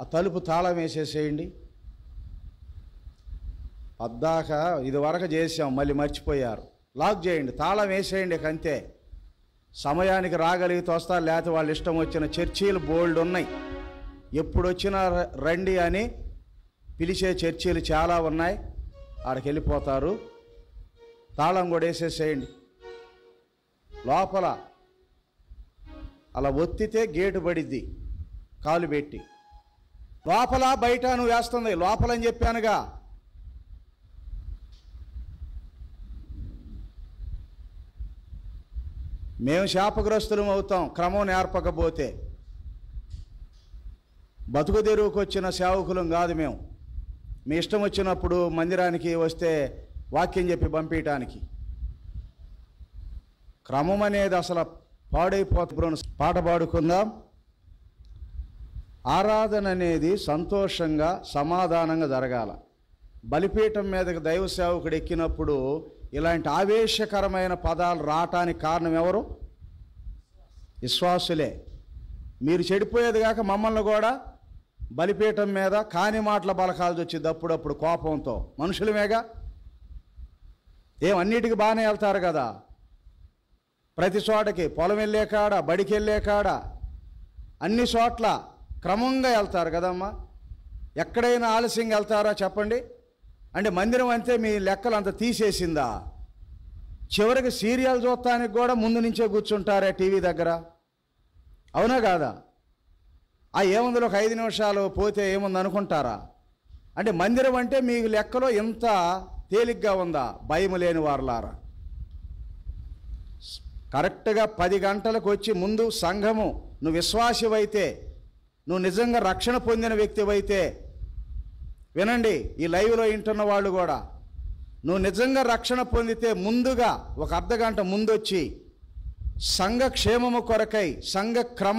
ఆ తలుపు తాళం వేసేసేయండి పద్దాక ఇదివరకు చేసాం మళ్ళీ మర్చిపోయారు లాక్ చేయండి తాళం వేసేయండి అంతే సమయానికి రాగలిగితే వస్తారు లేకపోతే వాళ్ళ ఇష్టం వచ్చిన చర్చీలు బోల్డ్ ఉన్నాయి ఎప్పుడు వచ్చినా రండి అని పిలిచే చర్చీలు చాలా ఉన్నాయి ఆడికి వెళ్ళిపోతారు తాళం కూడా వేసేసేయండి లోపల అలా ఒత్తితే గేటు పడిద్ది కాలు పెట్టి లోపల బయట నువ్వు వేస్తుంది లోపలని చెప్పానుగా మేము శాపగ్రస్తులం అవుతాం క్రమం నేర్పకపోతే బతుకు తెరువుకు వచ్చిన సేవకులం కాదు మేము మీ ఇష్టం వచ్చినప్పుడు మందిరానికి వస్తే వాక్యం చెప్పి పంపించటానికి క్రమం అనేది అసలు పాడైపోతు పాట పాడుకుందాం ఆరాధన అనేది సంతోషంగా సమాధానంగా జరగాల బలిపీఠం మీదకి దైవ సేవకుడు ఎక్కినప్పుడు ఇలాంటి ఆవేశకరమైన పదాలు రావటానికి కారణం ఎవరు విశ్వాసులే మీరు చెడిపోయేది కాక మమ్మల్ని కూడా బలిపీఠం మీద కాని మాటల బలకాల్సి వచ్చింది అప్పుడప్పుడు కోపంతో మనుషులమేగా ఏం అన్నిటికీ బాగానే వెళ్తారు కదా ప్రతి చోటకి పొలం వెళ్ళే కాడ బడికి వెళ్ళే కాడ అన్ని చోట్ల క్రమంగా వెళ్తారు కదమ్మా ఎక్కడైనా ఆలస్యంగా వెళ్తారా చెప్పండి అంటే మందిరం అంతే మీ లెక్కలు అంత తీసేసిందా చివరికి సీరియల్ చూడటానికి కూడా ముందు నుంచే కూర్చుంటారా టీవీ దగ్గర అవునా కాదా ఆ ఏముందిలో ఒక ఐదు నిమిషాలు పోతే ఏముంది అనుకుంటారా అంటే మందిరం అంటే మీ లెక్కలో ఎంత తేలిగ్గా ఉందా భయం లేని వారులారా కరెక్ట్గా పది గంటలకు వచ్చి ముందు సంఘము నువ్వు విశ్వాసమైతే నువ్వు నిజంగా రక్షణ పొందిన వ్యక్తి అయితే వినండి ఈ లైవ్లో వింటున్న వాళ్ళు కూడా నువ్వు నిజంగా రక్షణ పొందితే ముందుగా ఒక అర్ధగంట ముందొచ్చి సంఘ క్షేమము కొరకై సంఘ క్రమ